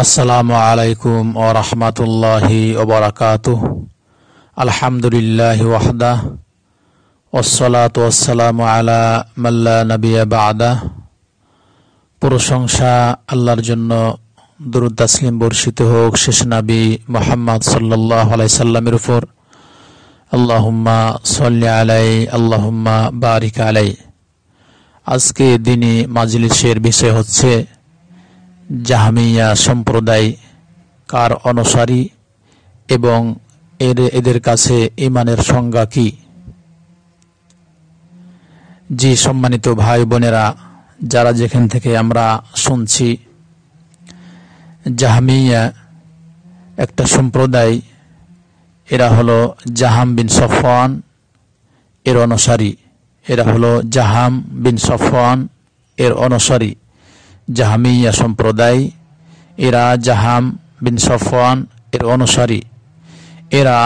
আসসালামু আলাইকুম ও রহমতুল্লাহি ওবরাকাত আলহামদুলিল্লাহ ওয়াহদা ওসলাত ওসালাম আলা মাল্লা নবী বাদা প্রশংসা আল্লাহর জন্য দুরুদ তাসলিম বর্ষিত হোক শেষ নবী মোহাম্মদ সাল্লাহ সাল্লামের উপর আল্লাহুম্মা সল্লি আলাই আল্লাহুম্মা বারিক আলাই আজকে দিনে মাজলিসের বিষয় হচ্ছে জাহামিয়া সম্প্রদায় কার অনুসারী এবং এর এদের কাছে ইমানের সংজ্ঞা কি জি সম্মানিত ভাই বোনেরা যারা যেখান থেকে আমরা শুনছি জাহামিয়া একটা সম্প্রদায় এরা হলো জাহাম বিন সফওয়ান এর অনুসারী এরা হলো জাহাম বিন সফওয়ান এর অনুসারী জাহামিয়া সম্প্রদায় এরা জাহাম বিন সফওয়ান এর অনুসারী এরা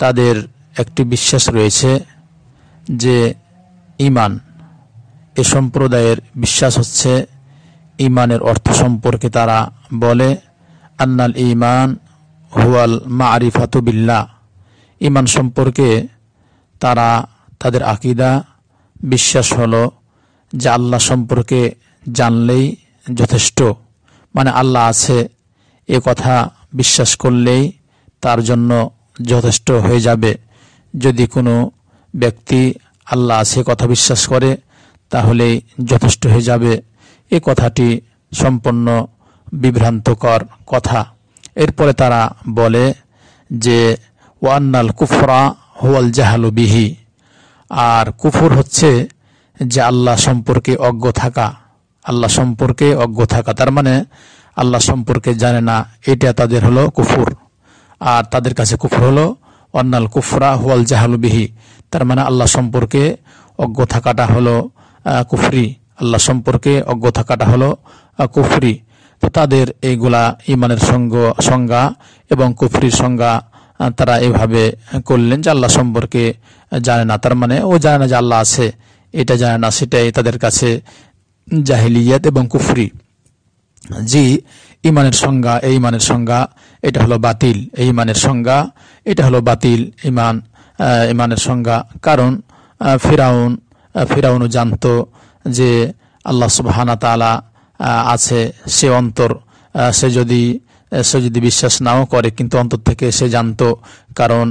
তাদের একটি বিশ্বাস রয়েছে যে ইমান এ সম্প্রদায়ের বিশ্বাস হচ্ছে ইমানের অর্থ সম্পর্কে তারা বলে আন্নাল ইমান হুয়াল মা আরিফাতু বিল্লা ইমান সম্পর্কে তারা তাদের আকিদা বিশ্বাস হলো যে আল্লাহ সম্পর্কে জানলেই যথেষ্ট মানে আল্লাহ আছে এ কথা বিশ্বাস করলেই তার জন্য যথেষ্ট হয়ে যাবে যদি কোনো ব্যক্তি আল্লাহ আছে কথা বিশ্বাস করে তাহলেই যথেষ্ট হয়ে যাবে এ কথাটি সম্পূর্ণ বিভ্রান্তকর কথা এরপরে তারা বলে যে ওয়ান্নাল কুফরা হুয়াল জাহালু বিহি আর কুফর হচ্ছে যে আল্লাহ সম্পর্কে অজ্ঞ থাকা আল্লাহ সম্পর্কে অজ্ঞ থাকা তার মানে আল্লাহ সম্পর্কে জানে না এটা তাদের হলো কুফুর আর তাদের কাছে কুফুর হলো অন্নাল কুফরা হুয়াল জাহালুবিহি তার মানে আল্লাহ সম্পর্কে অজ্ঞ থাকাটা হলো কুফরি আল্লাহ সম্পর্কে অজ্ঞ থাকাটা হলো কুফরি তো তাদের এইগুলা ইমানের সঙ্গ সংজ্ঞা এবং কুফরির সংজ্ঞা তারা এভাবে করলেন যে আল্লাহ সম্পর্কে জানে না তার মানে ও জানে না যে আল্লাহ আছে এটা জানে না সেটাই তাদের কাছে জাহিলিয়াত এবং কুফরি জি ইমানের সংজ্ঞা এই ইমানের সংজ্ঞা এটা হলো বাতিল এই ইমানের সংজ্ঞা এটা হলো বাতিল ইমান ইমানের সংজ্ঞা কারণ ফিরাউন ফিরাউনও জানত যে আল্লাহ সুবাহানা তালা আছে সে অন্তর সে যদি সে যদি বিশ্বাস নাও করে কিন্তু অন্তর থেকে সে জানতো কারণ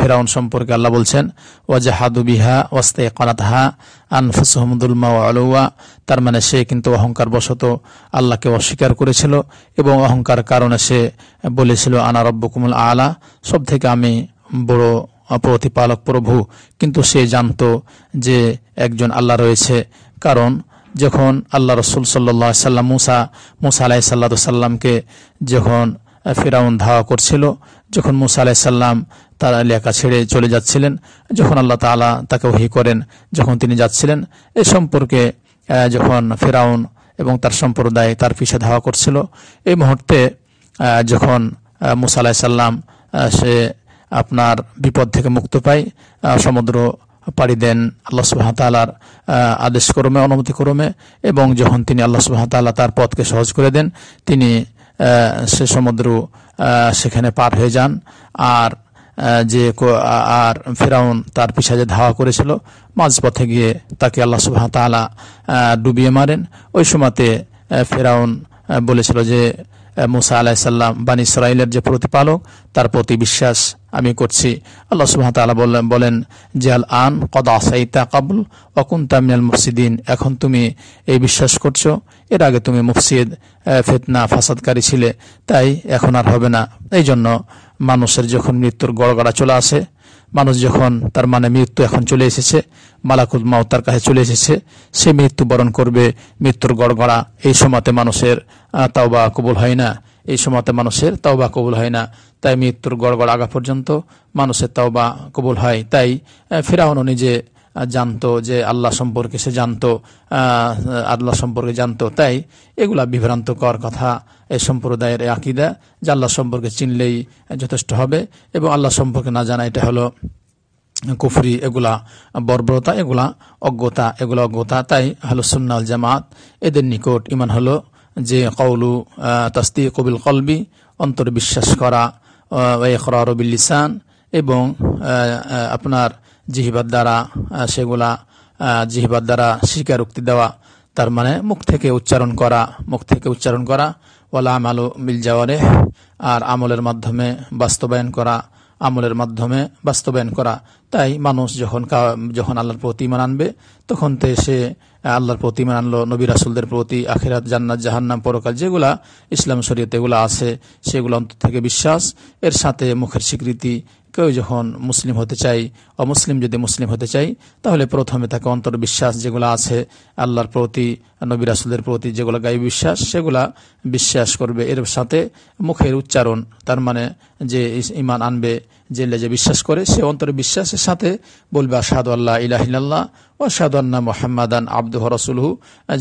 ফেরাউন সম্পর্কে আল্লাহ বলছেন ওয়াজাহাদু বিহা ওয়াস্তে কনাতহা আনফুসহমদুলমা আলৌয়া তার মানে সে কিন্তু অহংকার বশত আল্লাহকে অস্বীকার করেছিল এবং অহংকার কারণে সে বলেছিল আনা রব্বকুমুল আলা সব থেকে আমি বড় প্রতিপালক প্রভু কিন্তু সে জানতো যে একজন আল্লাহ রয়েছে কারণ যখন আল্লাহ রসুল সাল্লা সাল্লাম মুসা মুসা আলাহি সাল্লা সাল্লামকে যখন ফেরাউন ধাওয়া করছিল যখন মুসা আলাহি সাল্লাম তার এলাকা ছেড়ে চলে যাচ্ছিলেন যখন আল্লাহ তালা তাকে ওহি করেন যখন তিনি যাচ্ছিলেন এ সম্পর্কে যখন ফেরাউন এবং তার সম্প্রদায় তার পিছে ধাওয়া করছিল এই মুহূর্তে যখন মুসা আলাহি সাল্লাম সে আপনার বিপদ থেকে মুক্ত পায় সমুদ্র পাড়ি দেন আল্লাহ সুহাতালার আদেশক্রমে অনুমতিক্রমে এবং যখন তিনি আল্লাহ সুহামতাল্লাহ তার পথকে সহজ করে দেন তিনি সে সমুদ্র সেখানে পার হয়ে যান আর যে আর ফেরাউন তার পিছাজে ধাওয়া করেছিল মাঝপথে গিয়ে তাকে আল্লাহ সুবাহ ডুবিয়ে মারেন ওই সময়তে ফেরাউন বলেছিল যে মুসা আলাইসাল্লাম বান ইসরায়েলের যে প্রতিপালক তার প্রতি বিশ্বাস আমি করছি আল্লাহ সুহামতাল্লাহ বললেন বলেন যে আল আন কদা সাইতা কাবুল অকুন তামিয়াল মুফসিদ্দিন এখন তুমি এই বিশ্বাস করছো এর আগে তুমি মুফসিদ ফেতনা ফাসাদকারী ছিলে তাই এখন আর হবে না এই জন্য মানুষের যখন মৃত্যুর গড়গড়া চলে আসে মানুষ যখন তার মানে মৃত্যু এখন চলে এসেছে মালাকুল মাও তার কাছে চলে এসেছে সে মৃত্যু বরণ করবে মৃত্যুর গড়গড়া এই সময়তে মানুষের তাওবা কবুল হয় না এই সময়তে মানুষের তাওবা কবুল হয় না তাই মৃত্যুর গড়গড় আগা পর্যন্ত মানুষের তাওবা কবুল হয় তাই ফেরাউন নিজে জানতো যে আল্লাহ সম্পর্কে সে জানতো আল্লাহ সম্পর্কে জানতো তাই এগুলা বিভ্রান্তকর কথা এই সম্প্রদায়ের আকিদা যে আল্লাহ সম্পর্কে চিনলেই যথেষ্ট হবে এবং আল্লাহ সম্পর্কে না জানা এটা হলো কুফরি এগুলা বর্বরতা এগুলা অজ্ঞতা এগুলা অজ্ঞতা তাই হলো সুন্নাল জামাত এদের নিকট ইমান হলো যে কৌলু তাস্তি কবিল কলবি অন্তর বিশ্বাস করা একরার বিলিসান এবং আপনার জিহিবার দ্বারা সেগুলা জিহিবার দ্বারা স্বীকারোক্তি দেওয়া তার মানে মুখ থেকে উচ্চারণ করা মুখ থেকে উচ্চারণ করা ওলা আমালু মিল যাওয়ারে আর আমলের মাধ্যমে বাস্তবায়ন করা আমলের মাধ্যমে বাস্তবায়ন করা তাই মানুষ যখন যখন আল্লাহর প্রতি আনবে তখন তে সে আল্লাহর প্রতি ইমান আনলো নবী রাসুলদের প্রতি আখেরাত জান্নাত জাহান্নাম পরকাল যেগুলা ইসলাম শরীয়তে এগুলো আছে সেগুলো অন্তর থেকে বিশ্বাস এর সাথে মুখের স্বীকৃতি কেউ যখন মুসলিম হতে চাই অমুসলিম যদি মুসলিম হতে চাই তাহলে প্রথমে তাকে অন্তর্বিশ্বাস যেগুলো আছে আল্লাহর প্রতি নবী রাসুলের প্রতি যেগুলো গায়ে বিশ্বাস সেগুলা বিশ্বাস করবে এর সাথে মুখের উচ্চারণ তার মানে যে ইমান আনবে যে লেজে বিশ্বাস করে সে অন্তরে বিশ্বাসের সাথে বলবে আসাদু আল্লাহ ইলাহিল্লাহ ও সাদান্না মোহাম্মদান আব্দুহ রসুলহু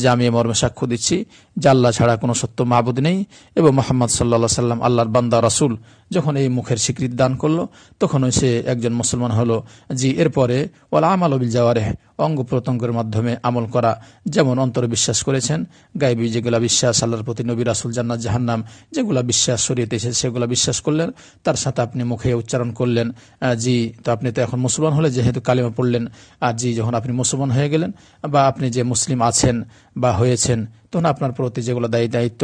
যে আমি মর্মে সাক্ষ্য দিচ্ছি যে আল্লাহ ছাড়া কোনো সত্য মাহবুদ নেই এবং মোহাম্মদ সাল্লা সাল্লাম আল্লাহর বান্দা রসুল যখন এই মুখের স্বীকৃতি দান করলো তখন সে একজন মুসলমান হলো জি এরপরে ওলা আমাল বিল জাওয়ারে অঙ্গ প্রত্যঙ্গের মাধ্যমে আমল করা যেমন অন্তর বিশ্বাস করেছেন গাইবি যেগুলা বিশ্বাস আল্লাহর প্রতি নবী রাসুল জান্নাত জাহান্নাম যেগুলা বিশ্বাস সরিয়ে এসেছে সেগুলো বিশ্বাস করলেন তার সাথে আপনি মুখে উচ্চারণ করলেন জি তো আপনি তো এখন মুসলমান হলে যেহেতু কালিমা পড়লেন আর জি যখন আপনি মুসলমান হয়ে গেলেন বা আপনি যে মুসলিম আছেন বা হয়েছেন তখন আপনার প্রতি যেগুলো দায়ী দায়িত্ব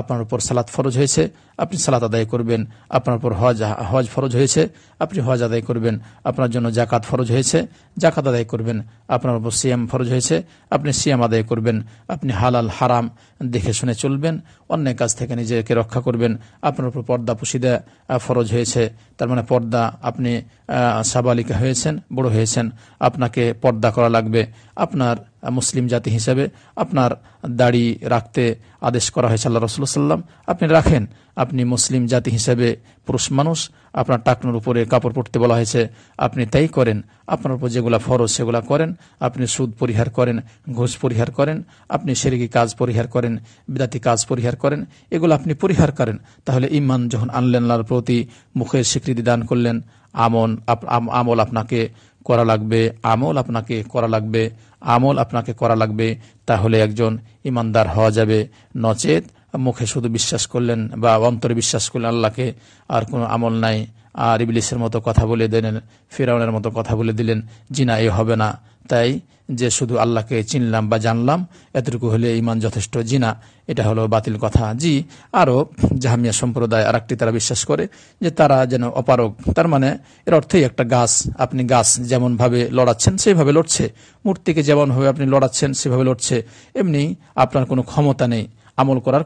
আপনার উপর সালাত ফরজ হয়েছে আপনি সালাত আদায় করবেন আপনার উপর হজ হজ ফরজ হয়েছে আপনি হজ আদায় করবেন আপনার জন্য জাকাত ফরজ হয়েছে জাকাত আদায় করবেন আপনার উপর সিএম ফরজ হয়েছে আপনি সিএম আদায় করবেন আপনি হালাল হারাম দেখে শুনে চলবেন অন্য কাজ থেকে নিজেকে রক্ষা করবেন আপনার উপর পর্দা দেয়া ফরজ হয়েছে তার মানে পর্দা আপনি সাবালিকা হয়েছেন বড় হয়েছেন আপনাকে পর্দা করা লাগবে আপনার মুসলিম জাতি হিসেবে আপনার দাড়ি রাখতে আদেশ করা হয়েছে আল্লাহ রসুল্লাহ সাল্লাম আপনি রাখেন আপনি মুসলিম জাতি হিসেবে পুরুষ মানুষ আপনার টাকনোর উপরে কাপড় পরতে বলা হয়েছে আপনি তাই করেন আপনার উপর যেগুলো ফরজ সেগুলো করেন আপনি সুদ পরিহার করেন ঘুষ পরিহার করেন আপনি সেরিকি কাজ পরিহার করেন বিদাতি কাজ পরিহার করেন এগুলো আপনি পরিহার করেন তাহলে ইমান যখন আনলেন আল্লাহর প্রতি মুখের স্বীকৃতি দান করলেন আমন আমল আপনাকে করা লাগবে আমল আপনাকে করা লাগবে আমল আপনাকে করা লাগবে তাহলে একজন ইমানদার হওয়া যাবে নচেত মুখে শুধু বিশ্বাস করলেন বা অন্তরে বিশ্বাস করলেন আল্লাহকে আর কোনো আমল নাই আর ইবলিসের মতো কথা বলে দিলেন ফেরাউনের মতো কথা বলে দিলেন জিনা এ হবে না তাই যে শুধু আল্লাহকে চিনলাম বা জানলাম এতটুকু হলে ইমান যথেষ্ট জিনা এটা হলো বাতিল কথা জি আরও জাহামিয়া সম্প্রদায় আর একটি তারা বিশ্বাস করে যে তারা যেন অপারক তার মানে এর অর্থেই একটা গাছ আপনি গাছ যেমনভাবে লড়াচ্ছেন সেইভাবে লড়ছে মূর্তিকে যেমনভাবে আপনি লড়াচ্ছেন সেভাবে লড়ছে এমনি আপনার কোনো ক্ষমতা নেই আমল করার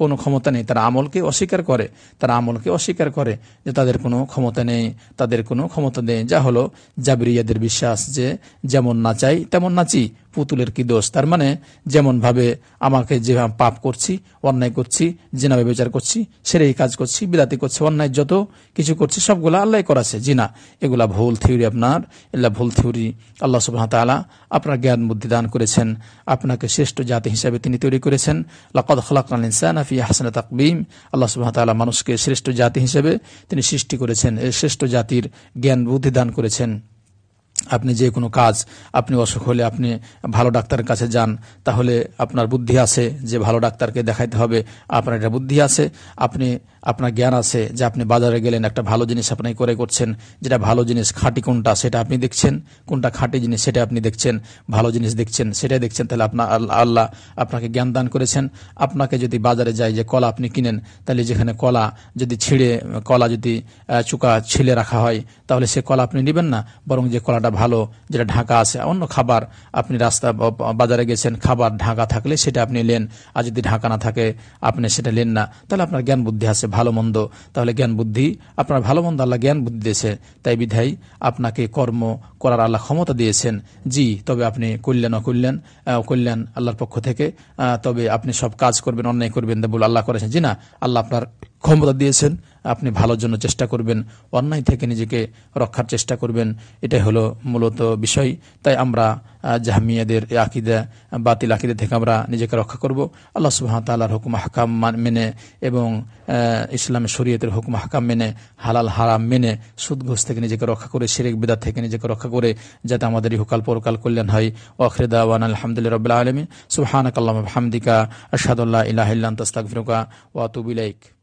কোনো ক্ষমতা নেই তারা আমলকে অস্বীকার করে তারা আমলকে অস্বীকার করে যে তাদের কোনো ক্ষমতা নেই তাদের কোনো ক্ষমতা নেই যা হলো জাবরিয়াদের বিশ্বাস যে যেমন নাচাই তেমন নাচি পুতুলের কি দোষ তার মানে যেমন ভাবে আমাকে যে পাপ করছি অন্যায় করছি জিনাবে বিচার করছি সেরেই কাজ করছি বিলাতি করছে অন্যায় যত কিছু করছি সবগুলো আল্লাহ করাছে জিনা এগুলা ভুল থিওরি আপনার এগুলা ভুল থিওরি আল্লাহ সুবাহ তালা আপনার জ্ঞান বুদ্ধি দান করেছেন আপনাকে শ্রেষ্ঠ জাতি হিসাবে তিনি তৈরি করেছেন লাকদ খলাকাল ইনসান আফি হাসান তাকবিম আল্লাহ সুবাহ তালা মানুষকে শ্রেষ্ঠ জাতি হিসেবে তিনি সৃষ্টি করেছেন এই শ্রেষ্ঠ জাতির জ্ঞান বুদ্ধি দান করেছেন আপনি যে কোনো কাজ আপনি অসুখ হলে আপনি ভালো ডাক্তারের কাছে যান তাহলে আপনার বুদ্ধি আছে যে ভালো ডাক্তারকে দেখাইতে হবে আপনার এটা বুদ্ধি আছে আপনি আপনার জ্ঞান আছে যে আপনি বাজারে গেলেন একটা ভালো জিনিস আপনি করে করছেন যেটা ভালো জিনিস খাঁটি কোনটা সেটা আপনি দেখছেন কোনটা খাঁটি জিনিস সেটা আপনি দেখছেন ভালো জিনিস দেখছেন সেটাই দেখছেন তাহলে আপনার আল্লাহ আপনাকে জ্ঞান দান করেছেন আপনাকে যদি বাজারে যায় যে কলা আপনি কিনেন তাহলে যেখানে কলা যদি ছিঁড়ে কলা যদি চুকা ছিলে রাখা হয় তাহলে সে কলা আপনি নেবেন না বরং যে কলা রান্নাটা ভালো যেটা ঢাকা আছে অন্য খাবার আপনি রাস্তা বাজারে গেছেন খাবার ঢাকা থাকলে সেটা আপনি লেন আর যদি ঢাকা না থাকে আপনি সেটা লেন না তাহলে আপনার জ্ঞান বুদ্ধি আছে ভালো মন্দ তাহলে জ্ঞান বুদ্ধি আপনার ভালো মন্দ আল্লাহ জ্ঞান বুদ্ধি দিয়েছে তাই বিধাই আপনাকে কর্ম করার আল্লাহ ক্ষমতা দিয়েছেন জি তবে আপনি কল্যাণ অকল্যাণ কল্যাণ আল্লাহর পক্ষ থেকে তবে আপনি সব কাজ করবেন অন্যায় করবেন বলে আল্লাহ করেছেন জি না আল্লাহ আপনার ক্ষমতা দিয়েছেন আপনি ভালোর জন্য চেষ্টা করবেন অন্যায় থেকে নিজেকে রক্ষার চেষ্টা করবেন এটাই হলো মূলত বিষয় তাই আমরা জাহামিয়াদের আকিদা বাতিল আকিদা থেকে আমরা নিজেকে রক্ষা করব আল্লাহ সুবাহ তাল্লাহর হুকুম হাকাম মেনে এবং ইসলামের শরীয়তের হুকুম হাকাম মেনে হালাল হারাম মেনে সুদঘোষ থেকে নিজেকে রক্ষা করে শিরেক বেদা থেকে নিজেকে রক্ষা করে যাতে আমাদের হুকাল পরকাল কল্যাণ হয় ওখরেদা ওয়ান আলহামদুলিল্লাহ রবিল্লা আলমিন সুবাহানকাল্লাম হামদিকা আসাদুল্লাহ ইলাহিল্লান তস্তাক ফিরুকা ওয়াতুবিলাইক